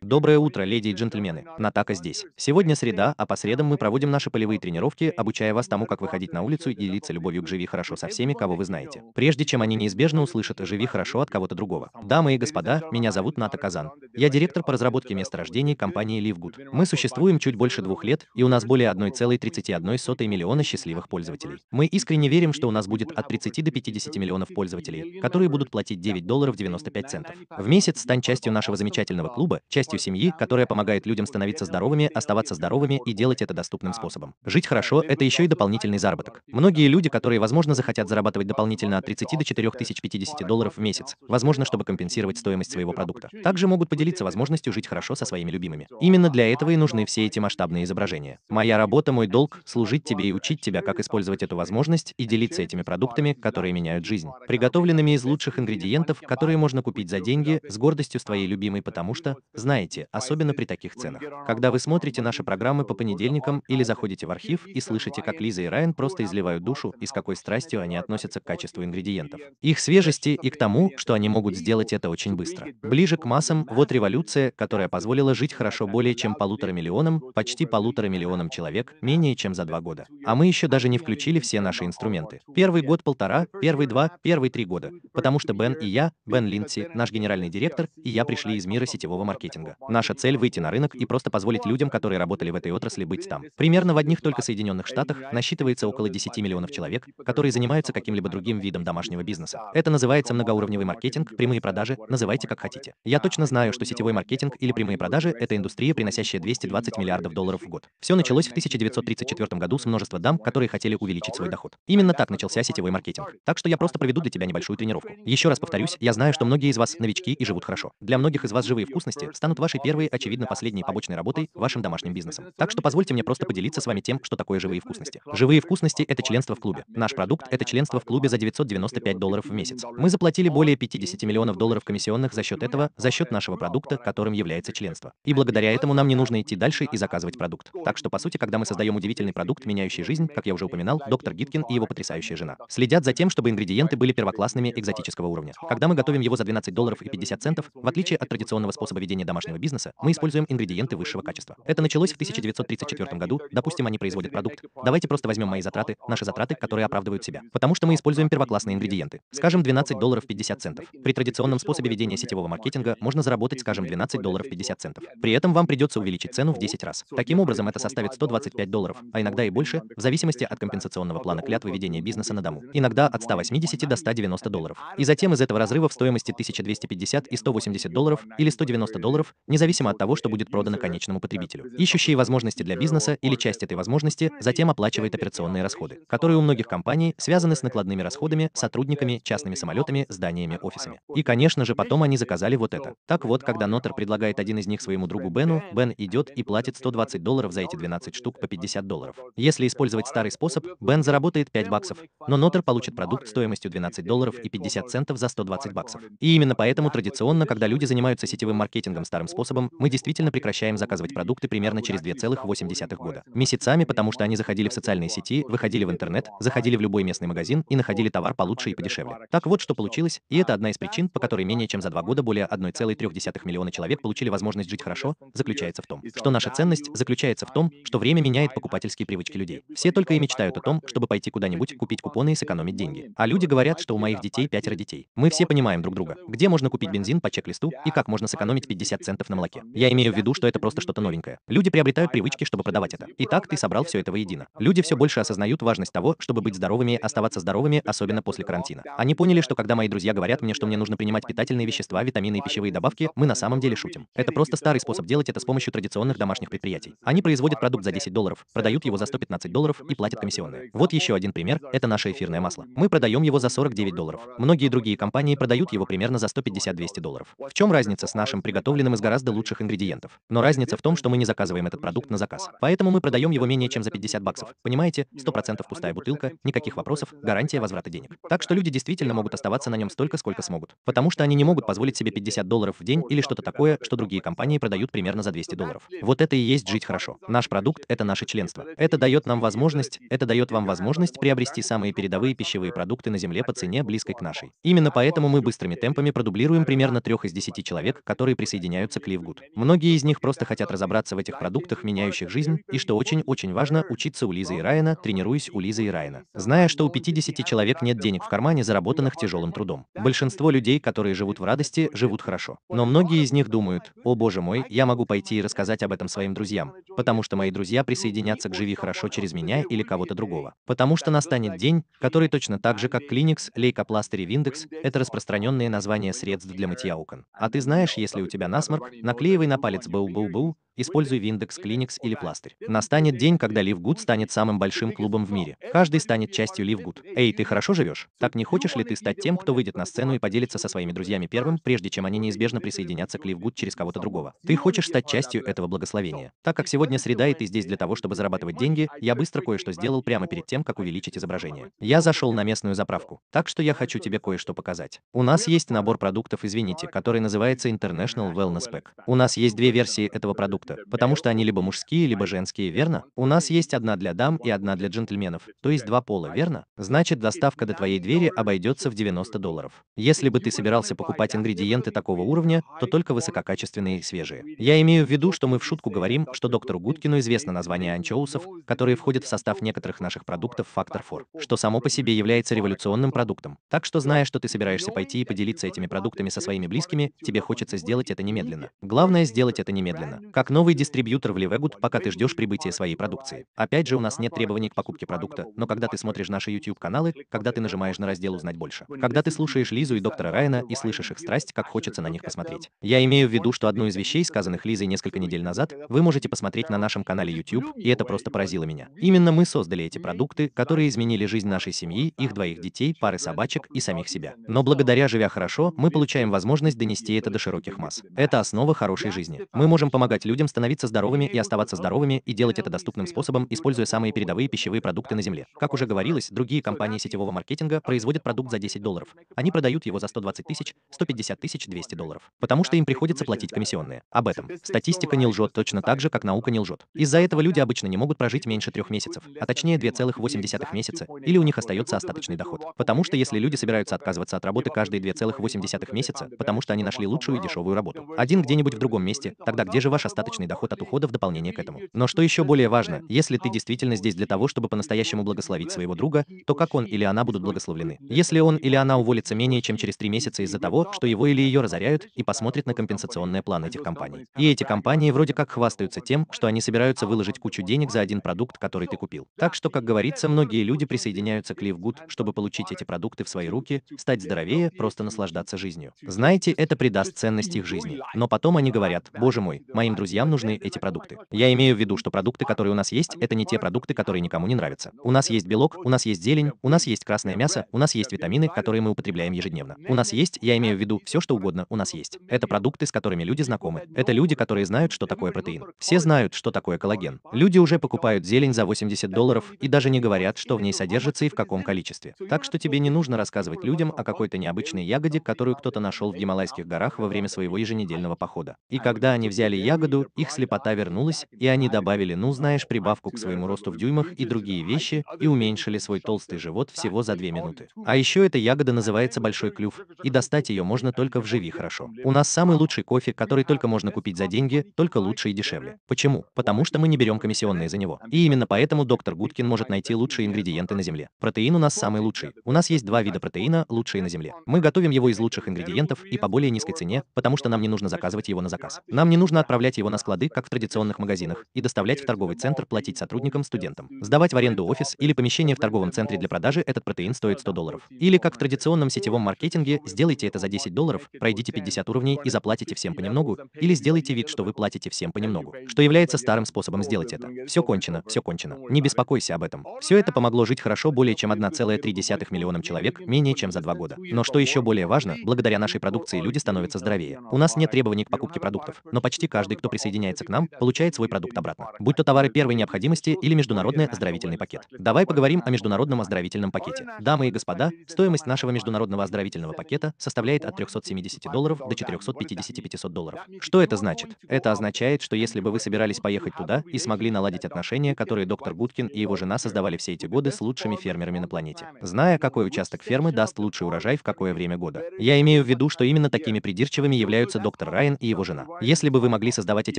Доброе утро, леди и джентльмены. Натака здесь. Сегодня среда, а по средам мы проводим наши полевые тренировки, обучая вас тому, как выходить на улицу и делиться любовью к «Живи хорошо» со всеми, кого вы знаете. Прежде чем они неизбежно услышат «Живи хорошо» от кого-то другого. Дамы и господа, меня зовут Ната Казан. Я директор по разработке месторождений компании LiveGood. Мы существуем чуть больше двух лет, и у нас более 1,31 миллиона счастливых пользователей. Мы искренне верим, что у нас будет от 30 до 50 миллионов пользователей, которые будут платить 9 долларов 95 центов. В месяц стань частью нашего замечательного клуба частью семьи, которая помогает людям становиться здоровыми, оставаться здоровыми и делать это доступным способом. Жить хорошо – это еще и дополнительный заработок. Многие люди, которые, возможно, захотят зарабатывать дополнительно от 30 до 4050 долларов в месяц, возможно, чтобы компенсировать стоимость своего продукта, также могут поделиться возможностью жить хорошо со своими любимыми. Именно для этого и нужны все эти масштабные изображения. Моя работа, мой долг – служить тебе и учить тебя, как использовать эту возможность и делиться этими продуктами, которые меняют жизнь. Приготовленными из лучших ингредиентов, которые можно купить за деньги, с гордостью с твоей любимой, потому что знаете, особенно при таких ценах. Когда вы смотрите наши программы по понедельникам или заходите в архив и слышите, как Лиза и Райан просто изливают душу и с какой страстью они относятся к качеству ингредиентов, их свежести и к тому, что они могут сделать это очень быстро. Ближе к массам, вот революция, которая позволила жить хорошо более чем полутора миллионам, почти полутора миллионам человек, менее чем за два года. А мы еще даже не включили все наши инструменты. Первый год-полтора, первый два, первый три года. Потому что Бен и я, Бен Линдси, наш генеральный директор, и я пришли из мира сетевого маркетинга маркетинга. Наша цель — выйти на рынок и просто позволить людям, которые работали в этой отрасли, быть там. Примерно в одних только Соединенных Штатах насчитывается около 10 миллионов человек, которые занимаются каким-либо другим видом домашнего бизнеса. Это называется многоуровневый маркетинг, прямые продажи, называйте как хотите. Я точно знаю, что сетевой маркетинг или прямые продажи — это индустрия, приносящая 220 миллиардов долларов в год. Все началось в 1934 году с множества дам, которые хотели увеличить свой доход. Именно так начался сетевой маркетинг. Так что я просто проведу для тебя небольшую тренировку. Еще раз повторюсь, я знаю, что многие из вас новички и живут хорошо. Для многих из вас живые вкусности станут вашей первой, очевидно, последней побочной работой, вашим домашним бизнесом. Так что позвольте мне просто поделиться с вами тем, что такое живые вкусности. Живые вкусности — это членство в клубе. Наш продукт — это членство в клубе за 995 долларов в месяц. Мы заплатили более 50 миллионов долларов комиссионных за счет этого, за счет нашего продукта, которым является членство. И благодаря этому нам не нужно идти дальше и заказывать продукт. Так что, по сути, когда мы создаем удивительный продукт, меняющий жизнь, как я уже упоминал, доктор Гиткин и его потрясающая жена, следят за тем, чтобы ингредиенты были первоклассными экзотического уровня. Когда мы готовим его за 12 долларов и 50 центов, в отличие от традиционного способа ведения создании домашнего бизнеса мы используем ингредиенты высшего качества. Это началось в 1934 году, допустим, они производят продукт. Давайте просто возьмем мои затраты, наши затраты, которые оправдывают себя. Потому что мы используем первоклассные ингредиенты. Скажем, 12 долларов 50 центов. При традиционном способе ведения сетевого маркетинга можно заработать, скажем, 12 долларов 50 центов. При этом вам придется увеличить цену в 10 раз. Таким образом, это составит 125 долларов, а иногда и больше, в зависимости от компенсационного плана клятвы ведения бизнеса на дому. Иногда от 180 до 190 долларов. И затем из этого разрыва в стоимости 1250 и 180 долларов или 190 долларов долларов, независимо от того, что будет продано конечному потребителю. Ищущие возможности для бизнеса или часть этой возможности затем оплачивает операционные расходы, которые у многих компаний связаны с накладными расходами, сотрудниками, частными самолетами, зданиями, офисами. И, конечно же, потом они заказали вот это. Так вот, когда Нотер предлагает один из них своему другу Бену, Бен идет и платит 120 долларов за эти 12 штук по 50 долларов. Если использовать старый способ, Бен заработает 5 баксов, но Нотер получит продукт стоимостью 12 долларов и 50 центов за 120 баксов. И именно поэтому традиционно, когда люди занимаются сетевым маркетингом тем старым способом, мы действительно прекращаем заказывать продукты примерно через 2,8 года. Месяцами, потому что они заходили в социальные сети, выходили в интернет, заходили в любой местный магазин и находили товар получше и подешевле. Так вот, что получилось, и это одна из причин, по которой менее чем за два года более 1,3 миллиона человек получили возможность жить хорошо, заключается в том, что наша ценность заключается в том, что время меняет покупательские привычки людей. Все только и мечтают о том, чтобы пойти куда-нибудь, купить купоны и сэкономить деньги. А люди говорят, что у моих детей пятеро детей. Мы все понимаем друг друга. Где можно купить бензин по чек-листу и как можно сэкономить 50 50 центов на молоке. Я имею в виду, что это просто что-то новенькое. Люди приобретают привычки, чтобы продавать это. Итак, ты собрал все это воедино. Люди все больше осознают важность того, чтобы быть здоровыми и оставаться здоровыми, особенно после карантина. Они поняли, что когда мои друзья говорят мне, что мне нужно принимать питательные вещества, витамины и пищевые добавки, мы на самом деле шутим. Это просто старый способ делать это с помощью традиционных домашних предприятий. Они производят продукт за 10 долларов, продают его за 115 долларов и платят комиссионные. Вот еще один пример – это наше эфирное масло. Мы продаем его за 49 долларов. Многие другие компании продают его примерно за 150-200 долларов. В чем разница с нашим приготовленным приготовленным из гораздо лучших ингредиентов. Но разница в том, что мы не заказываем этот продукт на заказ. Поэтому мы продаем его менее чем за 50 баксов. Понимаете, 100% пустая бутылка, никаких вопросов, гарантия возврата денег. Так что люди действительно могут оставаться на нем столько, сколько смогут. Потому что они не могут позволить себе 50 долларов в день или что-то такое, что другие компании продают примерно за 200 долларов. Вот это и есть жить хорошо. Наш продукт – это наше членство. Это дает нам возможность, это дает вам возможность приобрести самые передовые пищевые продукты на Земле по цене, близкой к нашей. Именно поэтому мы быстрыми темпами продублируем примерно трех из 10 человек, которые присоединились присоединяются к LiveGood. Многие из них просто хотят разобраться в этих продуктах, меняющих жизнь, и что очень-очень важно, учиться у Лизы и Райана, тренируясь у Лизы и Райана, зная, что у 50 человек нет денег в кармане, заработанных тяжелым трудом. Большинство людей, которые живут в радости, живут хорошо. Но многие из них думают, о боже мой, я могу пойти и рассказать об этом своим друзьям, потому что мои друзья присоединятся к «Живи хорошо» через меня или кого-то другого. Потому что настанет день, который точно так же, как Клиникс, Лейкопластырь и Виндекс, это распространенные названия средств для мытья окон. А ты знаешь, если у тебя насморк, наклеивай на палец БУ-БУ-БУ, используй Виндекс, Клиникс или пластырь. Настанет день, когда Ливгуд станет самым большим клубом в мире. Каждый станет частью Ливгуд. Эй, ты хорошо живешь? Так не хочешь ли ты стать тем, кто выйдет на сцену и поделится со своими друзьями первым, прежде чем они неизбежно присоединятся к Ливгуд через кого-то другого? Ты хочешь стать частью этого благословения. Так как сегодня среда и ты здесь для того, чтобы зарабатывать деньги, а я быстро кое-что сделал прямо перед тем, как увеличить изображение. Я зашел на местную заправку, так что я хочу тебе кое-что показать. У нас есть набор продуктов, извините, который называется International Well Wellness Pack. У нас есть две версии этого продукта, потому что они либо мужские, либо женские, верно? У нас есть одна для дам и одна для джентльменов, то есть два пола, верно? Значит, доставка до твоей двери обойдется в 90 долларов. Если бы ты собирался покупать ингредиенты такого уровня, то только высококачественные и свежие. Я имею в виду, что мы в шутку говорим, что доктору Гудкину известно название анчоусов, которые входят в состав некоторых наших продуктов Factor 4, что само по себе является революционным продуктом. Так что, зная, что ты собираешься пойти и поделиться этими продуктами со своими близкими, тебе хочется сделать это не немедленно. Главное сделать это немедленно. Как новый дистрибьютор в Ливегуд, пока ты ждешь прибытия своей продукции. Опять же, у нас нет требований к покупке продукта, но когда ты смотришь наши YouTube-каналы, когда ты нажимаешь на раздел «Узнать больше», когда ты слушаешь Лизу и доктора Райана и слышишь их страсть, как хочется на них посмотреть. Я имею в виду, что одну из вещей, сказанных Лизой несколько недель назад, вы можете посмотреть на нашем канале YouTube, и это просто поразило меня. Именно мы создали эти продукты, которые изменили жизнь нашей семьи, их двоих детей, пары собачек и самих себя. Но благодаря «Живя хорошо» мы получаем возможность донести это до широких масс. Это основа хорошей жизни. Мы можем помогать людям становиться здоровыми и оставаться здоровыми, и делать это доступным способом, используя самые передовые пищевые продукты на Земле. Как уже говорилось, другие компании сетевого маркетинга производят продукт за 10 долларов. Они продают его за 120 тысяч, 150 тысяч, 200 долларов. Потому что им приходится платить комиссионные. Об этом. Статистика не лжет точно так же, как наука не лжет. Из-за этого люди обычно не могут прожить меньше трех месяцев, а точнее 2,8 месяца, или у них остается остаточный доход. Потому что если люди собираются отказываться от работы каждые 2,8 месяца, потому что они нашли лучшую и дешевую работу, один где-нибудь в другом месте, тогда где же ваш остаточный доход от ухода в дополнение к этому? Но что еще более важно, если ты действительно здесь для того, чтобы по-настоящему благословить своего друга, то как он или она будут благословлены? Если он или она уволится менее чем через три месяца из-за того, что его или ее разоряют, и посмотрит на компенсационные планы этих компаний. И эти компании вроде как хвастаются тем, что они собираются выложить кучу денег за один продукт, который ты купил. Так что, как говорится, многие люди присоединяются к Live Good, чтобы получить эти продукты в свои руки, стать здоровее, просто наслаждаться жизнью. Знаете, это придаст ценность их жизни. Но потом они говорят, боже мой, моим друзьям нужны эти продукты. Я имею в виду, что продукты, которые у нас есть, это не те продукты, которые никому не нравятся. У нас есть белок, у нас есть зелень, у нас есть красное мясо, у нас есть витамины, которые мы употребляем ежедневно. У нас есть, я имею в виду, все что угодно у нас есть. Это продукты, с которыми люди знакомы. Это люди, которые знают, что такое протеин. Все знают, что такое коллаген. Люди уже покупают зелень за 80 долларов и даже не говорят, что в ней содержится и в каком количестве. Так что тебе не нужно рассказывать людям о какой-то необычной ягоде, которую кто-то нашел в Гималайских горах во время своего еженедельного двухнедельного похода. И когда они взяли ягоду, их слепота вернулась, и они добавили, ну знаешь, прибавку к своему росту в дюймах и другие вещи, и уменьшили свой толстый живот всего за две минуты. А еще эта ягода называется большой клюв, и достать ее можно только вживи, хорошо. У нас самый лучший кофе, который только можно купить за деньги, только лучше и дешевле. Почему? Потому что мы не берем комиссионные за него. И именно поэтому доктор Гудкин может найти лучшие ингредиенты на Земле. Протеин у нас самый лучший. У нас есть два вида протеина, лучшие на Земле. Мы готовим его из лучших ингредиентов и по более низкой цене, потому что нам не нужно нужно заказывать его на заказ. Нам не нужно отправлять его на склады, как в традиционных магазинах, и доставлять в торговый центр, платить сотрудникам, студентам. Сдавать в аренду офис или помещение в торговом центре для продажи этот протеин стоит 100 долларов. Или, как в традиционном сетевом маркетинге, сделайте это за 10 долларов, пройдите 50 уровней и заплатите всем понемногу, или сделайте вид, что вы платите всем понемногу, что является старым способом сделать это. Все кончено, все кончено. Не беспокойся об этом. Все это помогло жить хорошо более чем 1,3 миллионам человек менее чем за два года. Но что еще более важно, благодаря нашей продукции люди становятся здоровее. У нас нет нет требований к покупке продуктов, но почти каждый, кто присоединяется к нам, получает свой продукт обратно, будь то товары первой необходимости или международный оздоровительный пакет. Давай поговорим о международном оздоровительном пакете. Дамы и господа, стоимость нашего международного оздоровительного пакета составляет от 370 долларов до 450-500 долларов. Что это значит? Это означает, что если бы вы собирались поехать туда и смогли наладить отношения, которые доктор Гудкин и его жена создавали все эти годы с лучшими фермерами на планете, зная, какой участок фермы даст лучший урожай в какое время года. Я имею в виду, что именно такими придирчивыми являются доктор доктор Райан и его жена. Если бы вы могли создавать эти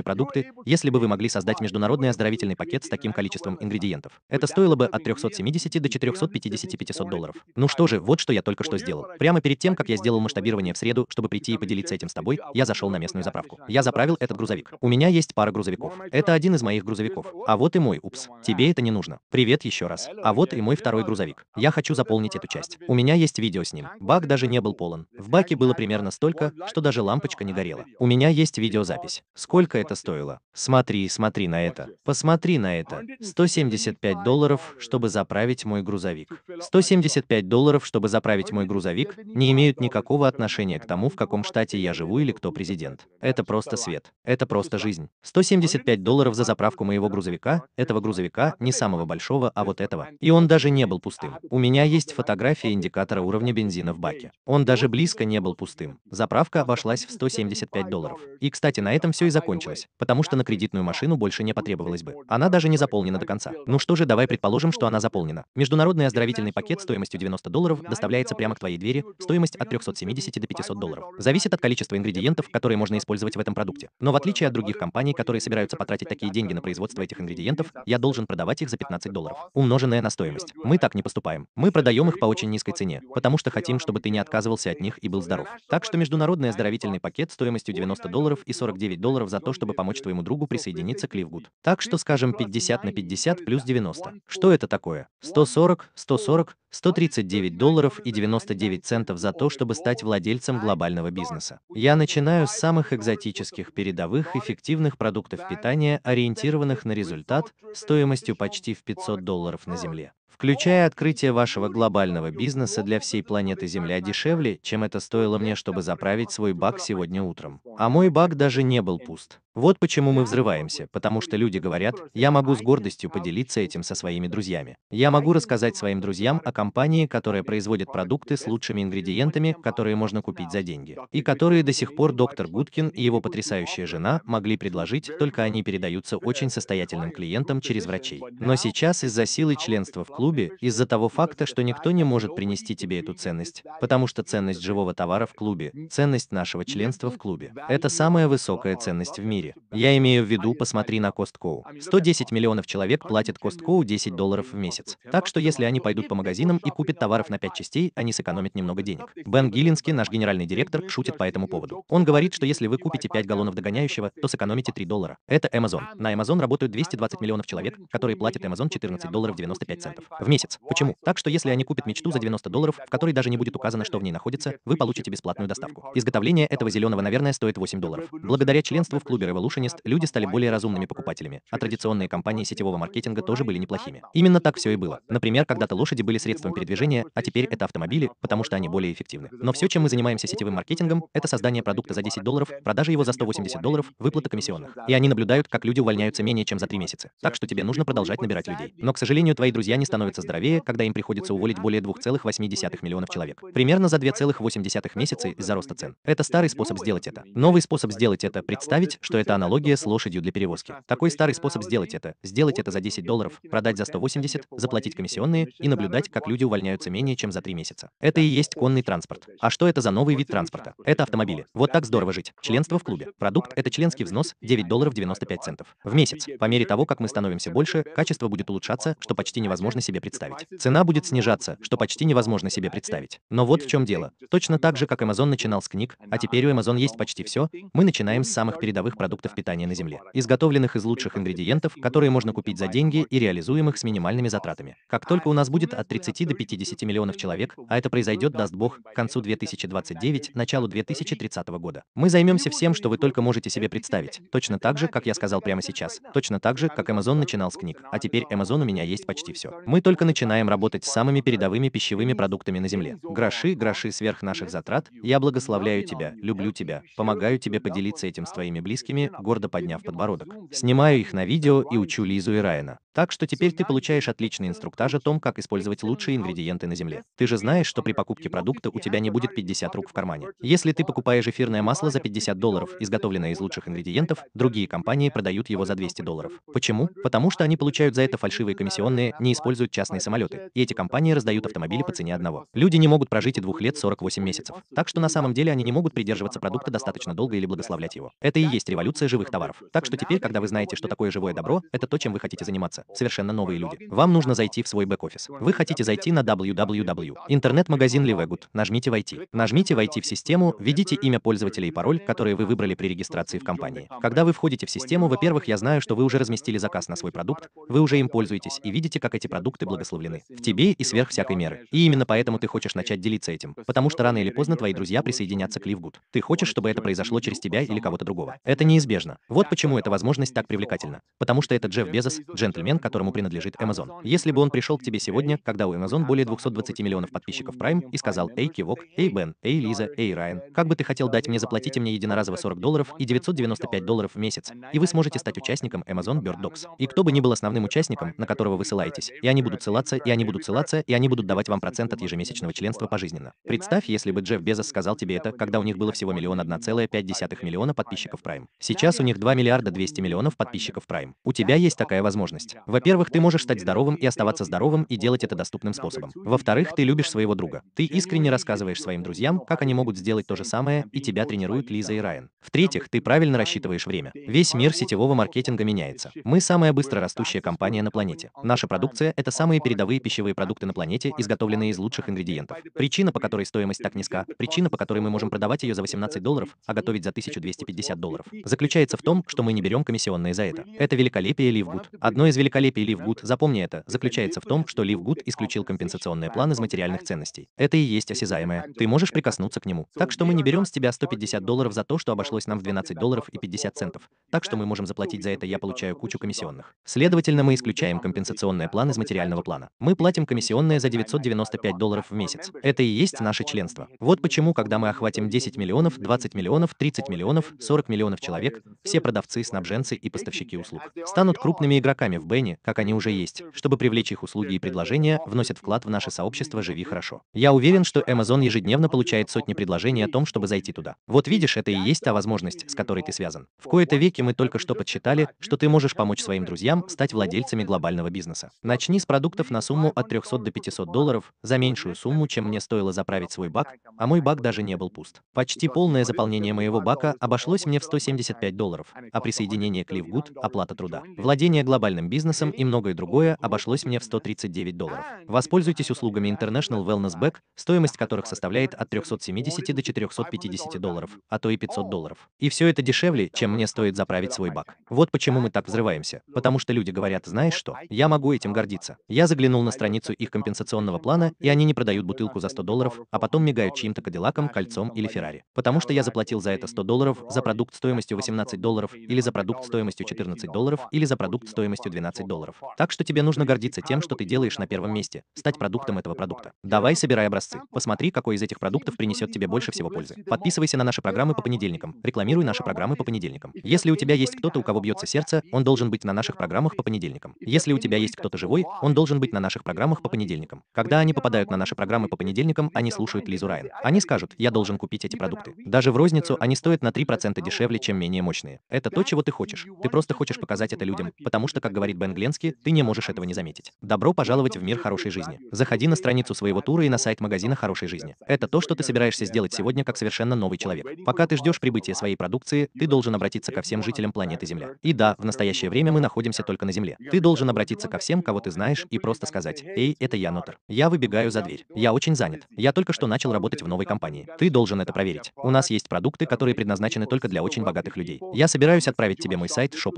продукты, если бы вы могли создать международный оздоровительный пакет с таким количеством ингредиентов, это стоило бы от 370 до 450-500 долларов. Ну что же, вот что я только что сделал. Прямо перед тем, как я сделал масштабирование в среду, чтобы прийти и поделиться этим с тобой, я зашел на местную заправку. Я заправил этот грузовик. У меня есть пара грузовиков. Это один из моих грузовиков. А вот и мой, упс. Тебе это не нужно. Привет еще раз. А вот и мой второй грузовик. Я хочу заполнить эту часть. У меня есть видео с ним. Бак даже не был полон. В баке было примерно столько, что даже лампочка не горит сгорело. У меня есть видеозапись. Сколько это стоило? Смотри, смотри на это. Посмотри на это. 175 долларов, чтобы заправить мой грузовик. 175 долларов, чтобы заправить мой грузовик, не имеют никакого отношения к тому, в каком штате я живу или кто президент. Это просто свет. Это просто жизнь. 175 долларов за заправку моего грузовика, этого грузовика, не самого большого, а вот этого. И он даже не был пустым. У меня есть фотография индикатора уровня бензина в баке. Он даже близко не был пустым. Заправка обошлась в 170 75 долларов. И, кстати, на этом все и закончилось, потому что на кредитную машину больше не потребовалось бы. Она даже не заполнена до конца. Ну что же, давай предположим, что она заполнена. Международный оздоровительный пакет стоимостью 90 долларов доставляется прямо к твоей двери, стоимость от 370 до 500 долларов. Зависит от количества ингредиентов, которые можно использовать в этом продукте. Но в отличие от других компаний, которые собираются потратить такие деньги на производство этих ингредиентов, я должен продавать их за 15 долларов, умноженное на стоимость. Мы так не поступаем. Мы продаем их по очень низкой цене, потому что хотим, чтобы ты не отказывался от них и был здоров. Так что международный оздоровительный пакет стоит стоимостью 90 долларов и 49 долларов за то, чтобы помочь твоему другу присоединиться к Ливгуд. Так что, скажем, 50 на 50 плюс 90. Что это такое? 140, 140, 139 долларов и 99 центов за то, чтобы стать владельцем глобального бизнеса. Я начинаю с самых экзотических, передовых, эффективных продуктов питания, ориентированных на результат, стоимостью почти в 500 долларов на Земле включая открытие вашего глобального бизнеса для всей планеты Земля дешевле, чем это стоило мне, чтобы заправить свой бак сегодня утром. А мой бак даже не был пуст. Вот почему мы взрываемся, потому что люди говорят, я могу с гордостью поделиться этим со своими друзьями. Я могу рассказать своим друзьям о компании, которая производит продукты с лучшими ингредиентами, которые можно купить за деньги, и которые до сих пор доктор Гудкин и его потрясающая жена могли предложить, только они передаются очень состоятельным клиентам через врачей. Но сейчас из-за силы членства в клубе, из-за того факта, что никто не может принести тебе эту ценность, потому что ценность живого товара в клубе, ценность нашего членства в клубе, это самая высокая ценность в мире мире. Я имею в виду, посмотри на Costco. 110 миллионов человек платят Costco 10 долларов в месяц. Так что если они пойдут по магазинам и купят товаров на 5 частей, они сэкономят немного денег. Бен Гиллински, наш генеральный директор, шутит по этому поводу. Он говорит, что если вы купите 5 галлонов догоняющего, то сэкономите 3 доллара. Это Amazon. На Amazon работают 220 миллионов человек, которые платят Amazon 14 долларов 95 центов в месяц. Почему? Так что если они купят мечту за 90 долларов, в которой даже не будет указано, что в ней находится, вы получите бесплатную доставку. Изготовление этого зеленого, наверное, стоит 8 долларов. Благодаря членству в клубе революшенист, люди стали более разумными покупателями, а традиционные компании сетевого маркетинга тоже были неплохими. Именно так все и было. Например, когда-то лошади были средством передвижения, а теперь это автомобили, потому что они более эффективны. Но все, чем мы занимаемся сетевым маркетингом, это создание продукта за 10 долларов, продажа его за 180 долларов, выплата комиссионных. И они наблюдают, как люди увольняются менее чем за 3 месяца. Так что тебе нужно продолжать набирать людей. Но, к сожалению, твои друзья не становятся здоровее, когда им приходится уволить более 2,8 миллионов человек. Примерно за 2,8 месяца из-за роста цен. Это старый способ сделать это. Новый способ сделать это — представить, что это это аналогия с лошадью для перевозки. Такой старый способ сделать это. Сделать это за 10 долларов, продать за 180, заплатить комиссионные и наблюдать, как люди увольняются менее чем за 3 месяца. Это и есть конный транспорт. А что это за новый вид транспорта? Это автомобили. Вот так здорово жить. Членство в клубе. Продукт – это членский взнос 9 долларов 95 центов. В месяц. По мере того, как мы становимся больше, качество будет улучшаться, что почти невозможно себе представить. Цена будет снижаться, что почти невозможно себе представить. Но вот в чем дело. Точно так же, как Amazon начинал с книг, а теперь у Amazon есть почти все, мы начинаем с самых передовых продуктов продуктов питания на Земле, изготовленных из лучших ингредиентов, которые можно купить за деньги и реализуемых с минимальными затратами. Как только у нас будет от 30 до 50 миллионов человек, а это произойдет, даст Бог, к концу 2029, началу 2030 года, мы займемся всем, что вы только можете себе представить. Точно так же, как я сказал прямо сейчас. Точно так же, как Amazon начинал с книг. А теперь Amazon у меня есть почти все. Мы только начинаем работать с самыми передовыми пищевыми продуктами на Земле. Гроши, гроши сверх наших затрат. Я благословляю тебя, люблю тебя, помогаю тебе поделиться этим с твоими близкими ручищами, гордо подняв подбородок. Снимаю их на видео и учу Лизу и Райана. Так что теперь ты получаешь отличный инструктаж о том, как использовать лучшие ингредиенты на Земле. Ты же знаешь, что при покупке продукта у тебя не а будет 50 рук в кармане. Если ты покупаешь эфирное масло за 50 долларов, изготовленное из лучших ингредиентов, другие компании продают его за 200 долларов. Почему? Потому что они получают за это фальшивые комиссионные, не используют частные самолеты, и эти компании раздают автомобили по цене одного. Люди не могут прожить и двух лет 48 месяцев. Так что на самом деле они не могут придерживаться продукта достаточно долго или благословлять его. Это и есть революция эволюция живых товаров. Так что теперь, когда вы знаете, что такое живое добро, это то, чем вы хотите заниматься. Совершенно новые люди. Вам нужно зайти в свой бэк-офис. Вы хотите зайти на www. Интернет-магазин Livegood. Нажмите «Войти». Нажмите «Войти в систему», введите имя пользователя и пароль, которые вы выбрали при регистрации в компании. Когда вы входите в систему, во-первых, я знаю, что вы уже разместили заказ на свой продукт, вы уже им пользуетесь и видите, как эти продукты благословлены. В тебе и сверх всякой меры. И именно поэтому ты хочешь начать делиться этим, потому что рано или поздно твои друзья присоединятся к Livegood. Ты хочешь, чтобы это произошло через тебя или кого-то другого. Это не неизбежно. Вот почему эта возможность так привлекательна. Потому что это Джефф Безос, джентльмен, которому принадлежит Amazon. Если бы он пришел к тебе сегодня, когда у Amazon более 220 миллионов подписчиков Prime, и сказал «Эй, Кивок, эй, Бен, эй, Лиза, эй, Райан, как бы ты хотел дать мне, заплатить мне единоразово 40 долларов и 995 долларов в месяц, и вы сможете стать участником Amazon Bird Dogs. И кто бы ни был основным участником, на которого вы ссылаетесь, и они будут ссылаться, и они будут ссылаться, и они будут давать вам процент от ежемесячного членства пожизненно. Представь, если бы Джефф Безос сказал тебе это, когда у них было всего миллион 1,5 миллиона подписчиков Prime. Сейчас у них 2 миллиарда 200 миллионов подписчиков Prime. У тебя есть такая возможность. Во-первых, ты можешь стать здоровым и оставаться здоровым и делать это доступным способом. Во-вторых, ты любишь своего друга. Ты искренне рассказываешь своим друзьям, как они могут сделать то же самое, и тебя тренируют Лиза и Райан. В-третьих, ты правильно рассчитываешь время. Весь мир сетевого маркетинга меняется. Мы самая быстро растущая компания на планете. Наша продукция — это самые передовые пищевые продукты на планете, изготовленные из лучших ингредиентов. Причина, по которой стоимость так низка, причина, по которой мы можем продавать ее за 18 долларов, а готовить за 1250 долларов заключается в том, что мы не берем комиссионные за это. Это великолепие Ливгуд. Одно из великолепий Ливгуд, запомни это, заключается в том, что Ливгуд исключил компенсационные планы из материальных ценностей. Это и есть осязаемое. Ты можешь прикоснуться к нему. Так что мы не берем с тебя 150 долларов за то, что обошлось нам в 12 долларов и 50 центов. Так что мы можем заплатить за это, я получаю кучу комиссионных. Следовательно, мы исключаем компенсационные планы из материального плана. Мы платим комиссионные за 995 долларов в месяц. Это и есть наше членство. Вот почему, когда мы охватим 10 миллионов, 20 миллионов, 30 миллионов, 40 миллионов человек, человек, все продавцы, снабженцы и поставщики услуг, станут крупными игроками в Бене, как они уже есть, чтобы привлечь их услуги и предложения, вносят вклад в наше сообщество «Живи хорошо». Я уверен, что Amazon ежедневно получает сотни предложений о том, чтобы зайти туда. Вот видишь, это и есть та возможность, с которой ты связан. В кои-то веки мы только что подсчитали, что ты можешь помочь своим друзьям стать владельцами глобального бизнеса. Начни с продуктов на сумму от 300 до 500 долларов за меньшую сумму, чем мне стоило заправить свой бак, а мой бак даже не был пуст. Почти полное заполнение моего бака обошлось мне в 170 75 долларов, а присоединение к Гуд, оплата труда, владение глобальным бизнесом и многое другое обошлось мне в 139 долларов. Воспользуйтесь услугами International Wellness Back, стоимость которых составляет от 370 до 450 долларов, а то и 500 долларов. И все это дешевле, чем мне стоит заправить свой бак. Вот почему мы так взрываемся. Потому что люди говорят, знаешь что, я могу этим гордиться. Я заглянул на страницу их компенсационного плана, и они не продают бутылку за 100 долларов, а потом мигают чьим-то кадиллаком, кольцом или Феррари. Потому что я заплатил за это 100 долларов за продукт стоимостью 18 долларов, или за продукт стоимостью 14 долларов, или за продукт стоимостью 12 долларов. Так что тебе нужно гордиться тем, что ты делаешь на первом месте, стать продуктом этого продукта. Давай собирай образцы. Посмотри, какой из этих продуктов принесет тебе больше всего пользы. Подписывайся на наши программы по понедельникам. Рекламируй наши программы по понедельникам. Если у тебя есть кто-то, у кого бьется сердце, он должен быть на наших программах по понедельникам. Если у тебя есть кто-то живой, он должен быть на наших программах по понедельникам. Когда они попадают на наши программы по понедельникам, они слушают Лизу Райан. Они скажут, я должен купить эти продукты. Даже в розницу они стоят на 3% дешевле, чем месяц менее мощные. Это то, чего ты хочешь. Ты просто хочешь показать это людям, потому что, как говорит Бен Гленский, ты не можешь этого не заметить. Добро пожаловать в мир хорошей жизни. Заходи на страницу своего тура и на сайт магазина хорошей жизни. Это то, что ты собираешься сделать сегодня как совершенно новый человек. Пока ты ждешь прибытия своей продукции, ты должен обратиться ко всем жителям планеты Земля. И да, в настоящее время мы находимся только на Земле. Ты должен обратиться ко всем, кого ты знаешь, и просто сказать, «Эй, это я, Нотер. Я выбегаю за дверь. Я очень занят. Я только что начал работать в новой компании. Ты должен это проверить. У нас есть продукты, которые предназначены только для очень богатых других людей. Я собираюсь отправить тебе мой сайт Shop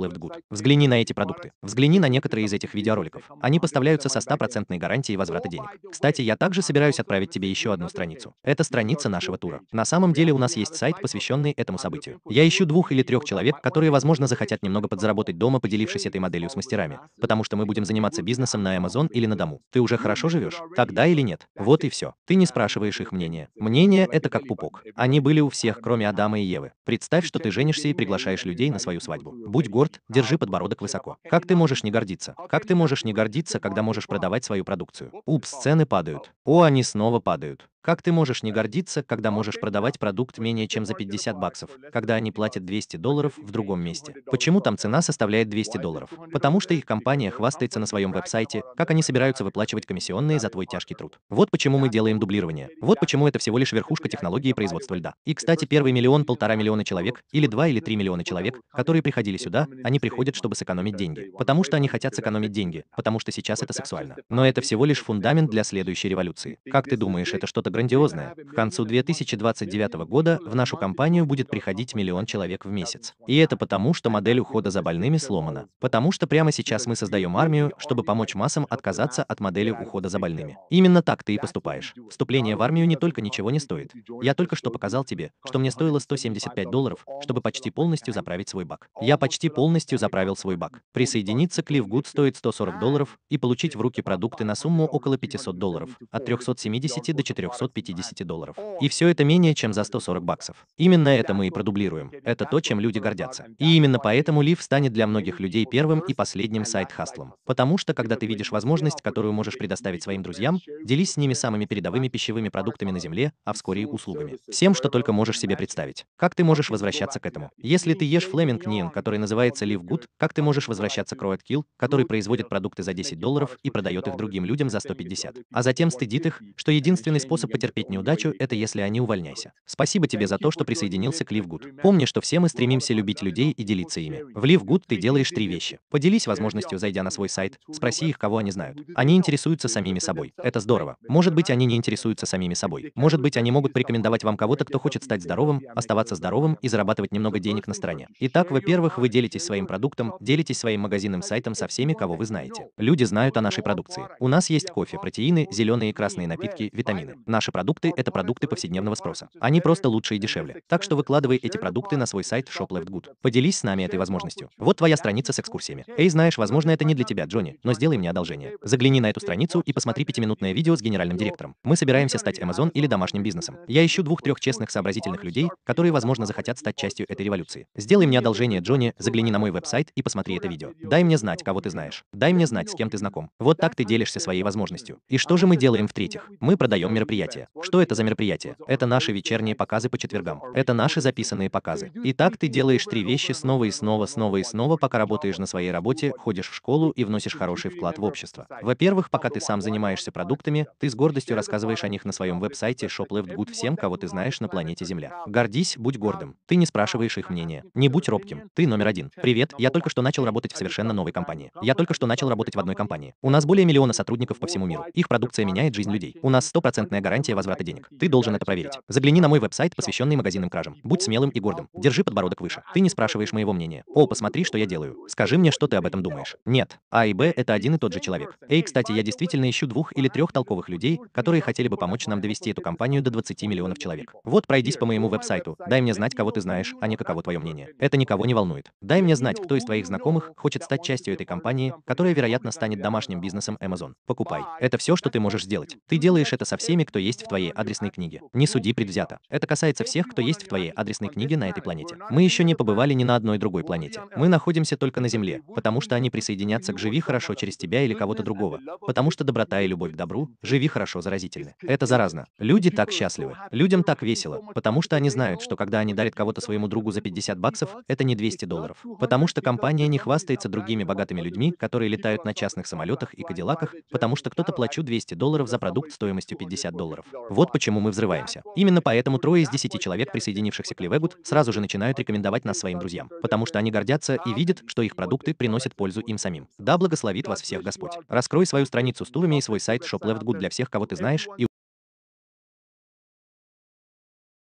Взгляни на эти продукты. Взгляни на некоторые из этих видеороликов. Они поставляются со стопроцентной гарантией возврата денег. Кстати, я также собираюсь отправить тебе еще одну страницу. Это страница нашего тура. На самом деле у нас есть сайт, посвященный этому событию. Я ищу двух или трех человек, которые, возможно, захотят немного подзаработать дома, поделившись этой моделью с мастерами. Потому что мы будем заниматься бизнесом на Amazon или на дому. Ты уже хорошо живешь? Тогда или нет? Вот и все. Ты не спрашиваешь их мнение. Мнение — это как пупок. Они были у всех, кроме Адама и Евы. Представь, что ты женишься и приглашаешь людей на свою свадьбу. Будь горд, держи подбородок высоко. Как ты можешь не гордиться? Как ты можешь не гордиться, когда можешь продавать свою продукцию? Упс, цены падают. О, они снова падают. Как ты можешь не гордиться, когда можешь продавать продукт менее чем за 50 баксов, когда они платят 200 долларов в другом месте? Почему там цена составляет 200 долларов? Потому что их компания хвастается на своем веб-сайте, как они собираются выплачивать комиссионные за твой тяжкий труд. Вот почему мы делаем дублирование. Вот почему это всего лишь верхушка технологии производства льда. И, кстати, первый миллион, полтора миллиона человек, или два или три миллиона человек, а которые приходили сюда, они приходят, чтобы сэкономить деньги. Потому что они хотят сэкономить деньги, потому что сейчас это сексуально. Но это всего лишь фундамент для следующей революции. Как ты думаешь, это что-то грандиозная. К концу 2029 года в нашу компанию будет приходить миллион человек в месяц. И это потому, что модель ухода за больными сломана. Потому что прямо сейчас мы создаем армию, чтобы помочь массам отказаться от модели ухода за больными. Именно так ты и поступаешь. Вступление в армию не только ничего не стоит. Я только что показал тебе, что мне стоило 175 долларов, чтобы почти полностью заправить свой бак. Я почти полностью заправил свой бак. Присоединиться к Live Good стоит 140 долларов и получить в руки продукты на сумму около 500 долларов, от 370 до 400 250 долларов. И все это менее чем за 140 баксов. Именно это мы и продублируем. Это то, чем люди гордятся. И именно поэтому Лив станет для многих людей первым и последним сайт-хастлом. Потому что, когда ты видишь возможность, которую можешь предоставить своим друзьям, делись с ними самыми передовыми пищевыми продуктами на Земле, а вскоре и услугами. Всем, что только можешь себе представить. Как ты можешь возвращаться к этому? Если ты ешь флеминг Нин, который называется Лив Гуд, как ты можешь возвращаться к Royal Килл, который производит продукты за 10 долларов и продает их другим людям за 150? А затем стыдит их, что единственный способ потерпеть неудачу, это если они увольняйся. Спасибо тебе за то, что присоединился к Live Good. Помни, что все мы стремимся любить людей и делиться ими. В Live Good ты делаешь три вещи. Поделись возможностью, зайдя на свой сайт, спроси их, кого они знают. Они интересуются самими собой. Это здорово. Может быть, они не интересуются самими собой. Может быть, они могут порекомендовать вам кого-то, кто хочет стать здоровым, оставаться здоровым и зарабатывать немного денег на стороне. Итак, во-первых, вы делитесь своим продуктом, делитесь своим магазинным сайтом со всеми, кого вы знаете. Люди знают о нашей продукции. У нас есть кофе, протеины, зеленые и красные напитки, витамины. На Наши продукты — это продукты повседневного спроса. Они просто лучше и дешевле. Так что выкладывай эти продукты на свой сайт Shop Поделись с нами этой возможностью. Вот твоя страница с экскурсиями. Эй, знаешь, возможно, это не для тебя, Джонни, но сделай мне одолжение. Загляни на эту страницу и посмотри пятиминутное видео с генеральным директором. Мы собираемся стать Amazon или домашним бизнесом. Я ищу двух-трех честных сообразительных людей, которые, возможно, захотят стать частью этой революции. Сделай мне одолжение, Джонни, загляни на мой веб-сайт и посмотри это видео. Дай мне знать, кого ты знаешь. Дай мне знать, с кем ты знаком. Вот так ты делишься своей возможностью. И что же мы делаем в-третьих? Мы продаем мероприятия мероприятие. Что это за мероприятие? Это наши вечерние показы по четвергам. Это наши записанные показы. И так ты делаешь три вещи снова и снова, снова и снова, пока работаешь на своей работе, ходишь в школу и вносишь хороший вклад в общество. Во-первых, пока ты сам занимаешься продуктами, ты с гордостью рассказываешь о них на своем веб-сайте Shop Left Good всем, кого ты знаешь на планете Земля. Гордись, будь гордым. Ты не спрашиваешь их мнения. Не будь робким. Ты номер один. Привет, я только что начал работать в совершенно новой компании. Я только что начал работать в одной компании. У нас более миллиона сотрудников по всему миру. Их продукция меняет жизнь людей. У нас стопроцентная гарантия гарантия возврата денег. Ты должен это проверить. Загляни на мой веб-сайт, посвященный магазинным кражам. Будь смелым и гордым. Держи подбородок выше. Ты не спрашиваешь моего мнения. О, посмотри, что я делаю. Скажи мне, что ты об этом думаешь. Нет. А и Б — это один и тот же человек. Эй, кстати, я действительно ищу двух или трех толковых людей, которые хотели бы помочь нам довести эту компанию до 20 миллионов человек. Вот пройдись по моему веб-сайту. Дай мне знать, кого ты знаешь, а не каково твое мнение. Это никого не волнует. Дай мне знать, кто из твоих знакомых хочет стать частью этой компании, которая, вероятно, станет домашним бизнесом Amazon. Покупай. Это все, что ты можешь сделать. Ты делаешь это со всеми, кто есть в твоей адресной книге. Не суди предвзято. Это касается всех, кто есть в твоей адресной книге на этой планете. Мы еще не побывали ни на одной другой планете. Мы находимся только на Земле, потому что они присоединятся к «Живи хорошо через тебя» или кого-то другого, потому что доброта и любовь к добру «Живи хорошо» заразительны. Это заразно. Люди так счастливы. Людям так весело, потому что они знают, что когда они дарят кого-то своему другу за 50 баксов, это не 200 долларов. Потому что компания не хвастается другими богатыми людьми, которые летают на частных самолетах и кадиллаках, потому что кто-то плачу 200 долларов за продукт стоимостью 50 долларов долларов. Вот почему мы взрываемся. Именно поэтому трое из десяти человек, присоединившихся к Левегут, сразу же начинают рекомендовать нас своим друзьям, потому что они гордятся и видят, что их продукты приносят пользу им самим. Да благословит вас всех Господь. Раскрой свою страницу с турами и свой сайт ShopLeftGood для всех, кого ты знаешь, и